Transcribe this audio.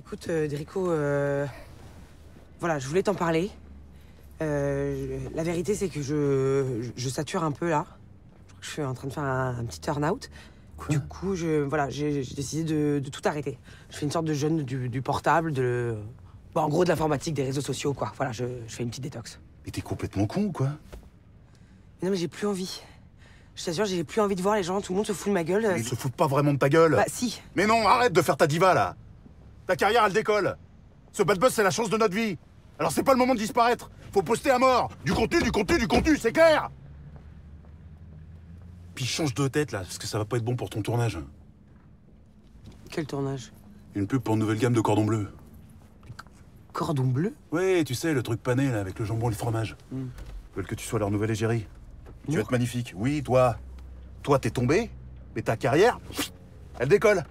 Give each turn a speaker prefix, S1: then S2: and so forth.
S1: Écoute, euh, euh, voilà, je voulais t'en parler. Euh, la vérité, c'est que je, je, sature un peu là. Je suis en train de faire un, petit turn-out. du coup, je, voilà, j'ai décidé de, tout arrêter. Je fais une sorte de jeûne du, portable, de. en gros, de l'informatique, des réseaux sociaux, quoi. Voilà, je, fais une petite détox. Mais t'es complètement con quoi Mais non, mais j'ai plus envie. Je t'assure, j'ai plus envie de
S2: voir les gens, tout le monde se fout de ma gueule. Ils se foutent pas vraiment de ta gueule Bah, si, Mais non, arrête de faire ta diva là ta carrière, elle décolle. Ce bad buzz, c'est la chance de notre vie. Alors c'est pas le moment de disparaître. Faut poster à mort. Du contenu, du contenu, du contenu, c'est clair
S3: Puis change de tête, là, parce que ça va pas être bon pour ton tournage. Quel tournage Une pub pour une nouvelle gamme de cordon bleu. Cordon bleu Ouais, tu sais, le truc pané, là, avec le jambon et le fromage. Hmm. veulent que tu sois leur nouvelle égérie. Tu vas être magnifique. Oui, toi. Toi, t'es tombé, mais ta carrière, elle décolle.